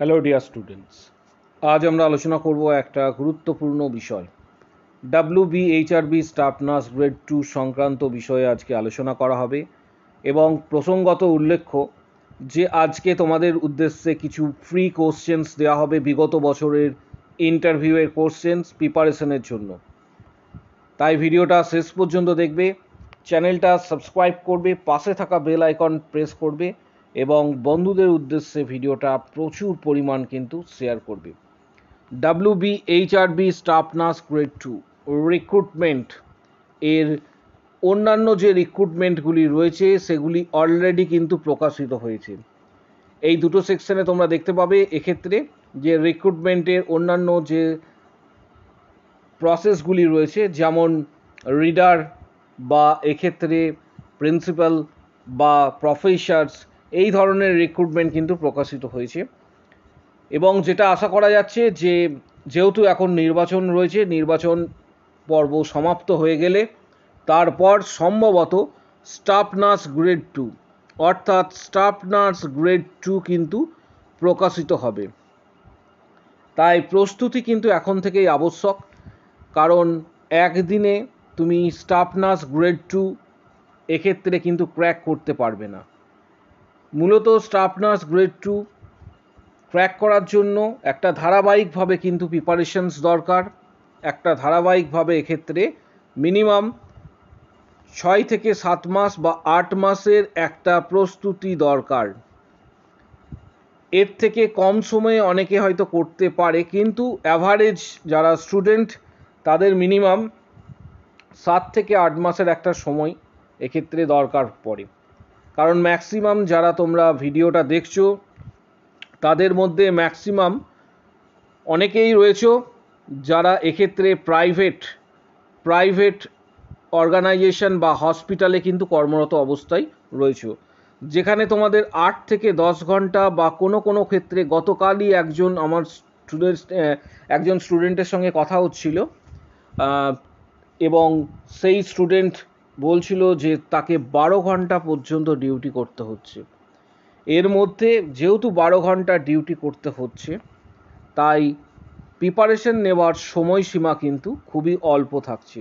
hello dear students আজ আমরা আলোচনা করব একটা গুরুত্বপূর্ণ বিষয় W B H R B staff nurse grade two সংক্রান্ত বিষয়ে আজকে আলোচনা করা হবে এবং প্রসঙ্গত উল্লেখ্য যে আজকে তোমাদের উদ্দেশ্যে কিছু ফ্রি কোশ্চেন্স দেওয়া হবে বিগত বছরের ইন্টারভিউয়ের কোশ্চেন্স প্রিপারেশনের জন্য তাই ভিডিওটা শেষ পর্যন্ত দেখবে চ্যানেলটা সাবস্ক্রাইব করবে পাশে থাকা বেল আইকন প্রেস করবে এবং বন্ধুদের উদ্দেশ্যে ভিডিওটা প্রচুর পরিমাণ কিন্তু শেয়ার করবে W B H R B staff nurse grade two recruitment এর অন্যান্য যে রিক্রুটমেন্টগুলি রয়েছে সেগুলি অলরেডি কিন্তু প্রকাশিত হয়েছে এই দুটো সেকশনে তোমরা দেখতে পাবে এক্ষেত্রে যে রিক্রুটমেন্টের অন্যান্য যে প্রসেসগুলি রয়েছে যেমন রিডার বা এক্ষেত্রে প্রিন্সিপাল বা প্রফেসার্স এই ধরনের রিক্রুটমেন্ট কিন্তু প্রকাশিত হয়েছে এবং যেটা আশা করা যাচ্ছে যে যেহেতু এখন নির্বাচন রয়েছে নির্বাচন পর্ব সমাপ্ত হয়ে গেলে তারপর সম্ভবত স্টাফ নার্স গ্রেড টু অর্থাৎ স্টাফ নার্স গ্রেড টু কিন্তু প্রকাশিত হবে তাই প্রস্তুতি কিন্তু এখন থেকেই আবশ্যক কারণ একদিনে তুমি স্টাফ নার্স গ্রেড টু এক্ষেত্রে কিন্তু ক্র্যাক করতে পারবে না মূলত staff nurse grade two crack করার জন্য একটা ধারাবাহিকভাবে কিন্তু প্রিপারেশনস দরকার একটা ধারাবাহিকভাবে এক্ষেত্রে মিনিমাম ছয় থেকে সাত মাস বা আট মাসের একটা প্রস্তুতি দরকার এর থেকে কম সময়ে অনেকে হয়তো করতে পারে কিন্তু অ্যাভারেজ যারা স্টুডেন্ট তাদের মিনিমাম সাত থেকে আট মাসের একটা সময় এক্ষেত্রে দরকার পড়ে কারণ ম্যাক্সিমাম যারা তোমরা ভিডিওটা দেখছো তাদের মধ্যে ম্যাক্সিমাম অনেকেই রয়েছে যারা এক্ষেত্রে প্রাইভেট প্রাইভেট অর্গানাইজেশন বা হসপিটালে কিন্তু কর্মরত অবস্থায় রয়েছে যেখানে তোমাদের আট থেকে দশ ঘন্টা বা কোনো কোনো ক্ষেত্রে গতকালই একজন আমার স্টুডেন্ট একজন স্টুডেন্টের সঙ্গে কথা হচ্ছিল এবং সেই স্টুডেন্ট বলছিল যে তাকে বারো ঘন্টা পর্যন্ত ডিউটি করতে হচ্ছে এর মধ্যে যেহেতু বারো ঘন্টা ডিউটি করতে হচ্ছে তাই প্রিপারেশন নেওয়ার সময়সীমা কিন্তু খুবই অল্প থাকছে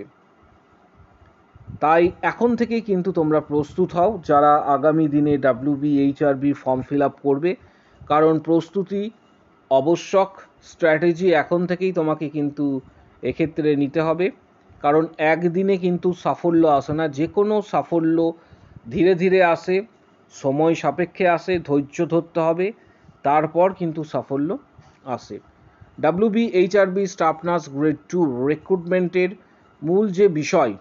তাই এখন থেকেই কিন্তু তোমরা প্রস্তুত হও যারা আগামী দিনে W B H R B form fill up করবে কারণ প্রস্তুতি আবশ্যক স্ট্র্যাটেজি এখন থেকেই তোমাকে কিন্তু এক্ষেত্রে নিতে হবে কারণ একদিনে কিন্তু সাফল্য আসে না যে কোনো সাফল্য ধীরে ধীরে আসে সময় সাপেক্ষে আসে ধৈর্য ধরতে হবে তারপর কিন্তু সাফল্য আসে W B B staff nurse grade two রিক্রুটমেন্টের মূল যে বিষয়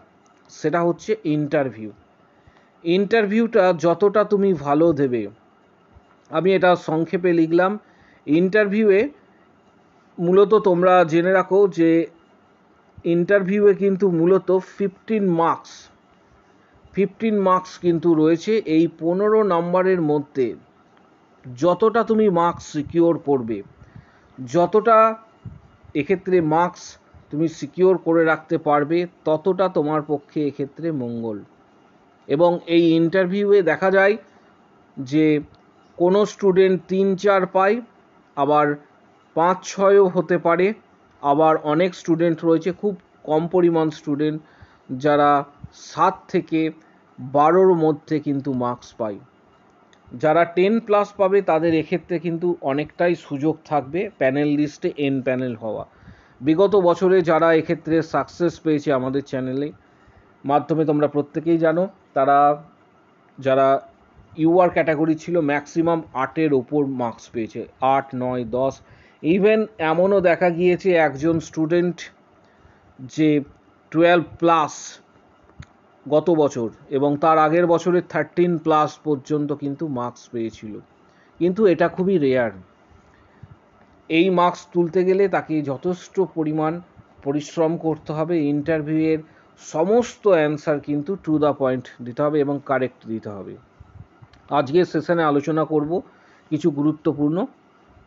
সেটা হচ্ছে ইন্টারভিউ ইন্টারভিউটা যতটা তুমি ভালো দেবে আমি এটা সংক্ষেপে লিখলাম ইন্টারভিউয়ে মূলত তোমরা জেনে রাখো যে ইন্টারভিউয়ে কিন্তু মূলত ফিফটিন মার্কস ফিফটিন মার্কস কিন্তু রয়েছে এই পনেরো নম্বরের মধ্যে যতটা তুমি মার্কস সিকিওর করবে যতটা এক্ষেত্রে মার্কস তুমি সিকিওর করে রাখতে পারবে ততটা তোমার পক্ষে এক্ষেত্রে মঙ্গল এবং এই ইন্টারভিউয়ে দেখা যায় যে কোনো স্টুডেন্ট তিন চার পায় আবার পাঁচ ছয়ও হতে পারে আবার অনেক স্টুডেন্ট রয়েছে খুব কম পরিমাণ স্টুডেন্ট যারা সাত থেকে বারোর মধ্যে কিন্তু মার্কস পায় যারা টেন প্লাস পাবে তাদের এক্ষেত্রে কিন্তু অনেকটাই সুযোগ থাকবে প্যানেল লিস্টে এন প্যানেল হওয়া বিগত বছরে যারা এক্ষেত্রে সাকসেস পেয়েছে আমাদের চ্যানেলে মাধ্যমে তোমরা প্রত্যেকেই জানো তারা যারা ইউআর ক্যাটাগরি ছিল ম্যাক্সিমাম আটের ওপর মার্কস পেয়েছে আট নয় দশ ইভেন এমনও দেখা গিয়েছে একজন স্টুডেন্ট যে টুয়েলভ প্লাস গত বছর এবং তার আগের বছরের থার্টিন প্লাস পর্যন্ত কিন্তু মার্কস পেয়েছিল কিন্তু এটা খুবই রেয়ার এই মার্কস তুলতে গেলে তাকে যথেষ্ট পরিমাণ পরিশ্রম করতে হবে ইন্টারভিউয়ের সমস্ত অ্যান্সার কিন্তু টু দ্য পয়েন্ট দিতে হবে এবং কারেক্ট দিতে হবে আজকের সেশনে আলোচনা করব কিছু গুরুত্বপূর্ণ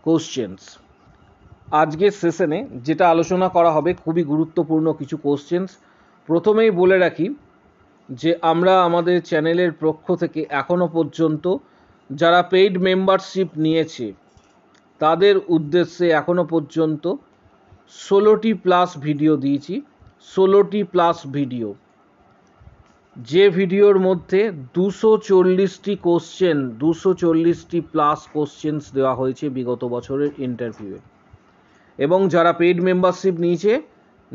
কোশ্চেন্স আজকের সেশনে যেটা আলোচনা করা হবে খুবই গুরুত্বপূর্ণ কিছু কোশ্চেন্স প্রথমেই বলে রাখি যে আমরা আমাদের চ্যানেলের পক্ষ থেকে এখনও পর্যন্ত যারা পেইড মেম্বারশিপ নিয়েছে তাদের উদ্দেশ্যে এখনও পর্যন্ত ষোলোটি প্লাস ভিডিও দিয়েছি ষোলোটি প্লাস ভিডিও যে ভিডিওর মধ্যে দুশো চল্লিশটি কোশ্চেন দুশো চল্লিশটি প্লাস কোশ্চেন্স দেওয়া হয়েছে বিগত বছরের ইন্টারভিউয়ে এবং যারা পেইড মেম্বারশিপ নিয়েছে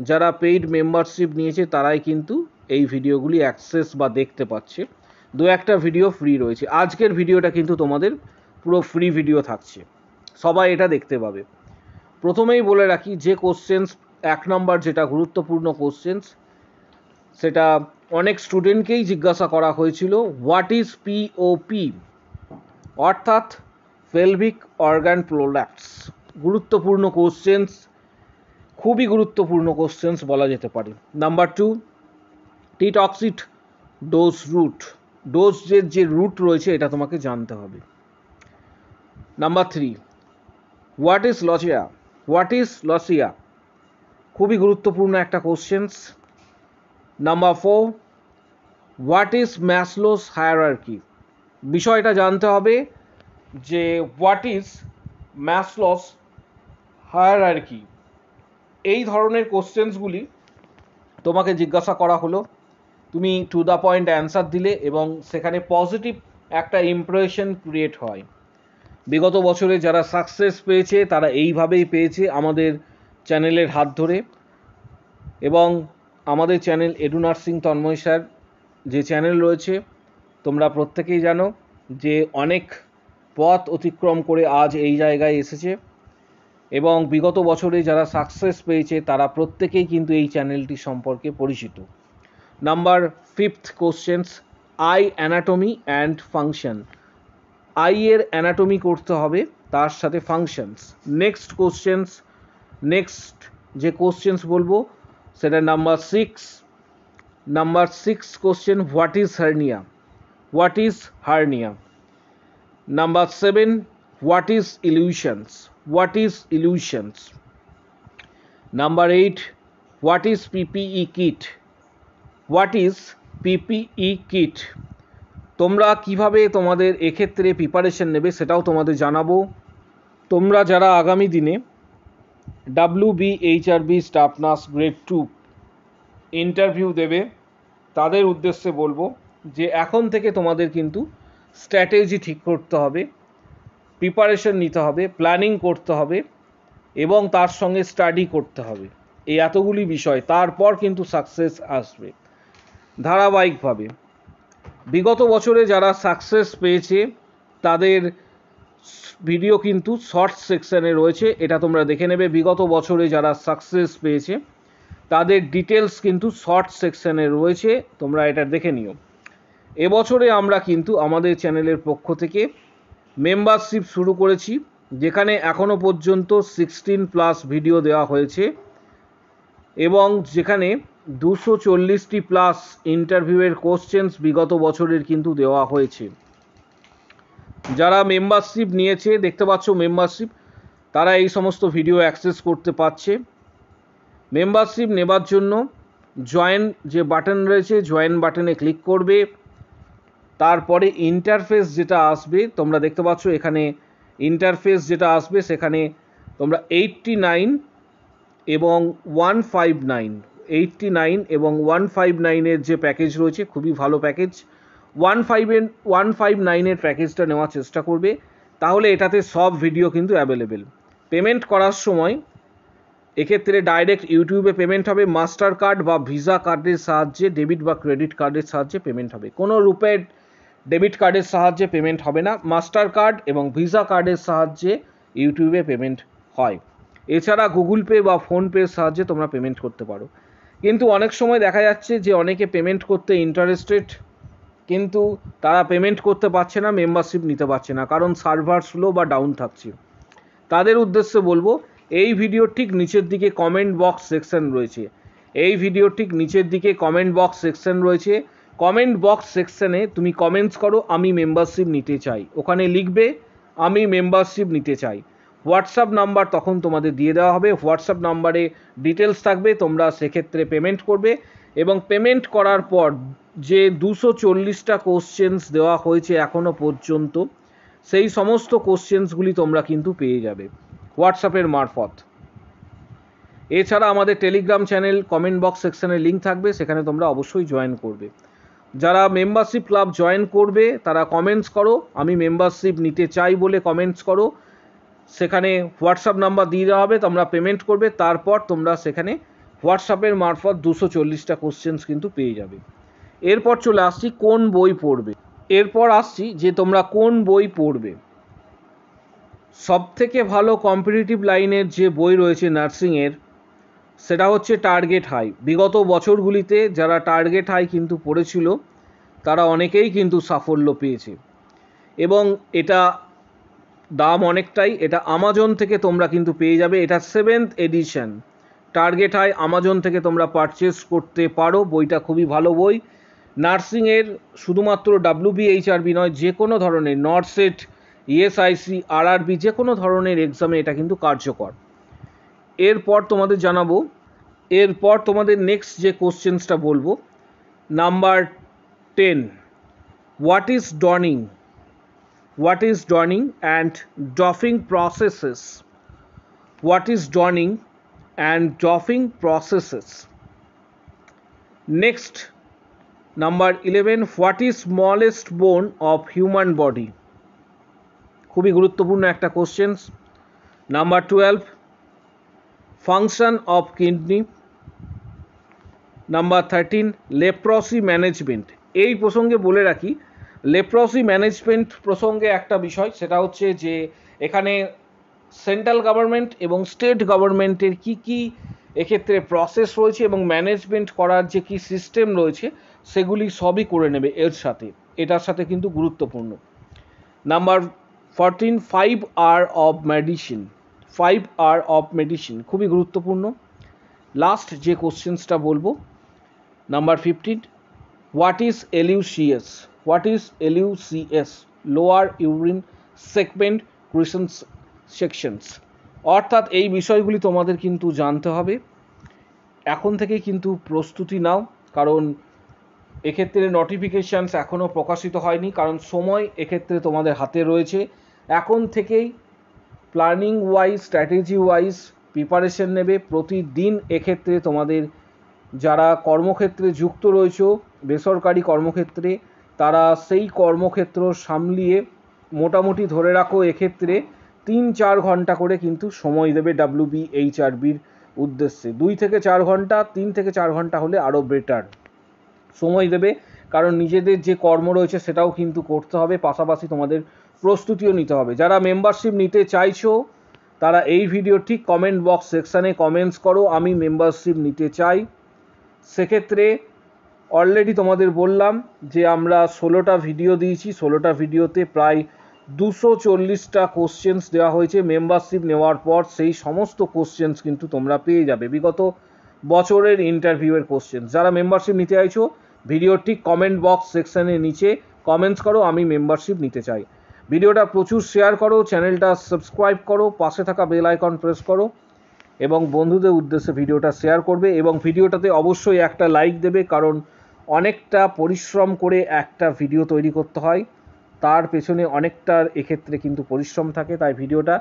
যারা পেইড মেম্বারশিপ নিয়েছে তারাই কিন্তু এই ভিডিওগুলি অ্যাক্সেস বা দেখতে পাচ্ছে দু একটা ভিডিও ফ্রি রয়েছে আজকের ভিডিওটা কিন্তু তোমাদের পুরো ফ্রি ভিডিও থাকছে সবাই এটা দেখতে পাবে প্রথমেই বলে রাখি যে কোশ্চেন্স এক নম্বর যেটা গুরুত্বপূর্ণ কোশ্চেন্স সেটা অনেক স্টুডেন্টকেই জিজ্ঞাসা করা হয়েছিল হোয়াট ইজ পিওপি অর্থাৎ পেলভিক অর্গান প্রোল্যাপস গুরুত্বপূর্ণ কোশ্চেন্স খুবই গুরুত্বপূর্ণ কোশ্চেন্স বলা যেতে পারে নাম্বার টু টিটক্সিট ডোজ রুট ডোজের যে রুট রয়েছে এটা তোমাকে জানতে হবে number three what is lochia what is lochia খুবই গুরুত্বপূর্ণ একটা questions number four what is Maslow's কি বিষয়টা জানতে হবে যে হোয়াট ইজ ম্যাসলস হায়ার আর কি এই ধরনের কোশ্চেন্সগুলি তোমাকে জিজ্ঞাসা করা হলো তুমি টু দ্য পয়েন্ট অ্যান্সার দিলে এবং সেখানে পজিটিভ একটা ইমপ্রেশন ক্রিয়েট হয় বিগত বছরে যারা সাকসেস পেয়েছে তারা এইভাবেই পেয়েছে আমাদের চ্যানেলের হাত ধরে এবং আমাদের channel Edu nursing Tanmoy sir যে চ্যানেল রয়েছে তোমরা প্রত্যেকেই জানো যে অনেক পথ অতিক্রম করে আজ এই জায়গায় এসেছে এবং বিগত বছরে যারা সাকসেস পেয়েছে তারা প্রত্যেকেই কিন্তু এই চ্যানেলটি সম্পর্কে পরিচিত number fifth questions eye anatomy and function আইয়ের অ্যানাটমি করতে হবে তার সাথে ফাংশনস নেক্সট কোশ্চেন্স নেক্সট যে কোশ্চেন্স বলবো সেটা number six number six question what is hernia what is hernia number seven what is illusions what is illusions number 8 what is ppe kit what is ppe kit তোমরা কিভাবে তোমাদের এক্ষেত্রে preparation নেবে সেটাও তোমাদের জানাবো তোমরা যারা আগামী দিনে W B H R B staff nurse grade two interview দেবে তাদের উদ্দেশ্যে বলবো যে এখন থেকে তোমাদের কিন্তু স্ট্র্যাটেজি ঠিক করতে হবে প্রিপারেশন নিতে হবে প্ল্যানিং করতে হবে এবং তার সঙ্গে স্টাডি করতে হবে এই এতগুলি বিষয় তারপর কিন্তু সাকসেস আসবে ধারাবাহিকভাবে বিগত বছরে যারা সাকসেস পেয়েছে তাদের ভিডিও কিন্তু শর্টস সেকশানে রয়েছে এটা তোমরা দেখে নেবে বিগত বছরে যারা সাকসেস পেয়েছে তাদের ডিটেলস কিন্তু শর্ট সেকশানে রয়েছে তোমরা এটা দেখে নিও এবছরে আমরা কিন্তু আমাদের চ্যানেলের পক্ষ থেকে মেম্বারশিপ শুরু করেছি যেখানে এখনও পর্যন্ত সিক্সটিন প্লাস ভিডিও দেওয়া হয়েছে এবং যেখানে দুশো চল্লিশটি প্লাস ইন্টারভিউয়ের কোশ্চেন্স বিগত বছরের কিন্তু দেওয়া হয়েছে যারা মেম্বারশিপ নিয়েছে দেখতে পাচ্ছ মেম্বারশিপ তারা এই সমস্ত ভিডিও অ্যাক্সেস করতে পারছে মেম্বারশিপ নেবার জন্য জয়েন যে বাটন রয়েছে জয়েন বাটনে ক্লিক করবে তারপরে ইন্টারফেস যেটা আসবে তোমরা দেখতে পাচ্ছ এখানে ইন্টারফেস যেটা আসবে সেখানে তোমরা এইটটি নাইন এবং one five nine eighty nine এবং ওয়ান ফাইভ নাইনের যে প্যাকেজ রয়েছে খুবই ভালো প্যাকেজ ওয়ান ফাইভের ওয়ান ফাইভ নাইনের প্যাকেজটা নেওয়ার চেষ্টা করবে তাহলে এটাতে সব ভিডিও কিন্তু অ্যাভেলেবেল পেমেন্ট করার সময় এক্ষেত্রে ডাইরেক্ট ইউটিউবে পেমেন্ট হবে মাস্টার কার্ড বা ভিসা কার্ডের সাহায্যে ডেবিট বা ক্রেডিট কার্ডের সাহায্যে পেমেন্ট হবে কোনো রূপের ডেবিট কার্ডের সাহায্যে পেমেন্ট হবে না মাস্টার কার্ড এবং ভিসা কার্ডের সাহায্যে ইউটিউবে পেমেন্ট হয় এছাড়া গুগল পে বা ফোনপের সাহায্যে তোমরা পেমেন্ট করতে পারো কিন্তু অনেক সময় দেখা যাচ্ছে যে অনেকে পেমেন্ট করতে ইন্টারেস্টেড কিন্তু তারা পেমেন্ট করতে পারছে না মেম্বারশিপ নিতে পারছে না কারণ সার্ভার স্লো বা ডাউন থাকছে তাদের উদ্দেশ্যে বলবো এই ভিডিওর ঠিক নিচের দিকে কমেন্ট বক্স সেকশন রয়েছে এই ভিডিওর ঠিক নিচের দিকে কমেন্ট বক্স সেকশন রয়েছে কমেন্ট বক্স সেকশানে তুমি কমেন্টস করো আমি মেম্বারশিপ নিতে চাই ওখানে লিখবে আমি মেম্বারশিপ নিতে চাই হোয়াটসঅ্যাপ নাম্বার তখন তোমাদের দিয়ে দেওয়া হবে হোয়াটসঅ্যাপ নাম্বারে ডিটেলস থাকবে তোমরা সেক্ষেত্রে পেমেন্ট করবে এবং পেমেন্ট করার পর যে দুশো চল্লিশটা কোশ্চেন্স দেওয়া হয়েছে এখনও পর্যন্ত সেই সমস্ত কোশ্চেন্সগুলি তোমরা কিন্তু পেয়ে যাবে হোয়াটসঅ্যাপের মারফত এছাড়া আমাদের টেলিগ্রাম চ্যানেল কমেন্ট বক্স সেকশানে লিঙ্ক থাকবে সেখানে তোমরা অবশ্যই জয়েন করবে যারা মেম্বারশিপ ক্লাব জয়েন করবে তারা কমেন্টস করো আমি মেম্বারশিপ নিতে চাই বলে কমেন্টস করো সেখানে হোয়াটসঅ্যাপ নাম্বার দিয়ে দেওয়া হবে তোমরা পেমেন্ট করবে তারপর তোমরা সেখানে হোয়াটসঅ্যাপের মারফত দুশো চল্লিশটা কোশ্চেন্স কিন্তু পেয়ে যাবে এরপর চলে আসছি কোন বই পড়বে এরপর আসছি যে তোমরা কোন বই পড়বে সবথেকে ভালো কম্পিটিটিভ লাইনের যে বই রয়েছে নার্সিংয়ের সেটা হচ্ছে টার্গেট হাই বিগত বছরগুলিতে যারা টার্গেট হাই কিন্তু পড়েছিল তারা অনেকেই কিন্তু সাফল্য পেয়েছে এবং এটা দাম অনেকটাই এটা আমাজন থেকে তোমরা কিন্তু পেয়ে যাবে এটা seventh edition target high Amazon থেকে তোমরা পারচেস করতে পারো বইটা খুবই ভালো বই নার্সিংয়ের শুধুমাত্র ডাব্লিউবিএইচআরবি নয় যে কোনো ধরনের নর্সেট ইএসআইসি e আরআরবি যে কোনো ধরনের এক্সামে এটা কিন্তু কার্যকর এরপর তোমাদের জানাবো এরপর তোমাদের নেক্সট যে কোশ্চেন্সটা বলবো number ten what is donning what is donning and doffing processes what is donning and doffing processes next number eleven what is smallest bone of human body খুবই গুরুত্বপূর্ণ একটা questions number twelve function of kidney number thirteen leprosy management এই প্রসঙ্গে বলে রাখি leprosy management প্রসঙ্গে একটা বিষয় সেটা হচ্ছে যে এখানে সেন্ট্রাল গভর্নমেন্ট এবং স্টেট গভর্নমেন্টের কী কী এক্ষেত্রে প্রসেস রয়েছে এবং ম্যানেজমেন্ট করার যে কী সিস্টেম রয়েছে সেগুলি সবই করে নেবে এর সাথে এটার সাথে কিন্তু গুরুত্বপূর্ণ number fourteen five R of medicine five R of medicine খুবই গুরুত্বপূর্ণ লাস্ট যে কোশ্চেন্সটা বলবো number fifteen what is L U C S what is L U C S lower uterine segment ক্রিসেন্স সেকশনস অর্থাৎ এই বিষয়গুলি তোমাদের কিন্তু জানতে হবে এখন থেকে কিন্তু প্রস্তুতি নাও কারণ এক্ষেত্রে নোটিফিকেশানস এখনও প্রকাশিত হয়নি কারণ সময় এক্ষেত্রে তোমাদের হাতে রয়েছে এখন থেকেই planning wise strategy wise preparation নেবে প্রতিদিন এক্ষেত্রে তোমাদের যারা কর্মক্ষেত্রে যুক্ত রয়েছ বেসরকারি কর্মক্ষেত্রে তারা সেই কর্মক্ষেত্র সামলিয়ে মোটামুটি ধরে রাখো এক্ষেত্রে তিন চার ঘন্টা করে কিন্তু সময় দেবে ডাব্লিউ বি এইচ আরবির উদ্দেশ্যে দুই থেকে চার ঘন্টা তিন থেকে চার ঘন্টা হলে আরও বেটার সময় দেবে কারণ নিজেদের যে কর্ম রয়েছে সেটাও কিন্তু করতে হবে পাশাপাশি তোমাদের প্রস্তুতিও নিতে হবে যারা মেম্বারশিপ নিতে চাইছো তারা এই ভিডিও ঠিক কমেন্ট বক্স সেকশানে কমেন্টস করো আমি মেম্বারশিপ নিতে চাই সেক্ষেত্রে অলরেডি তোমাদের বললাম যে আমরা ষোলোটা ভিডিও দিয়েছি ষোলোটা ভিডিওতে প্রায় দুশো চল্লিশটা কোশ্চেন্স দেওয়া হয়েছে মেম্বারশিপ নেওয়ার পর সেই সমস্ত কোশ্চেন্স কিন্তু তোমরা পেয়ে যাবে বিগত বছরের ইন্টারভিউয়ের কোশ্চেন্স যারা মেম্বারশিপ নিতে চাইছো ভিডিওটি কমেন্ট বক্স সেকশানের নিচে কমেন্টস করো আমি মেম্বারশিপ নিতে চাই ভিডিওটা প্রচুর শেয়ার করো চ্যানেলটা সাবস্ক্রাইব করো পাশে থাকা বেল আইকন প্রেস করো এবং বন্ধুদের উদ্দেশ্যে ভিডিওটা শেয়ার করবে এবং ভিডিওটাতে অবশ্যই একটা লাইক দেবে কারণ অনেকটা পরিশ্রম করে একটা ভিডিও তৈরি করতে হয় তার পেছনে অনেকটার এক্ষেত্রে কিন্তু পরিশ্রম থাকে তাই ভিডিওটা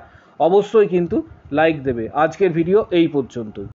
অবশ্যই কিন্তু লাইক দেবে আজকের ভিডিও এই পর্যন্তই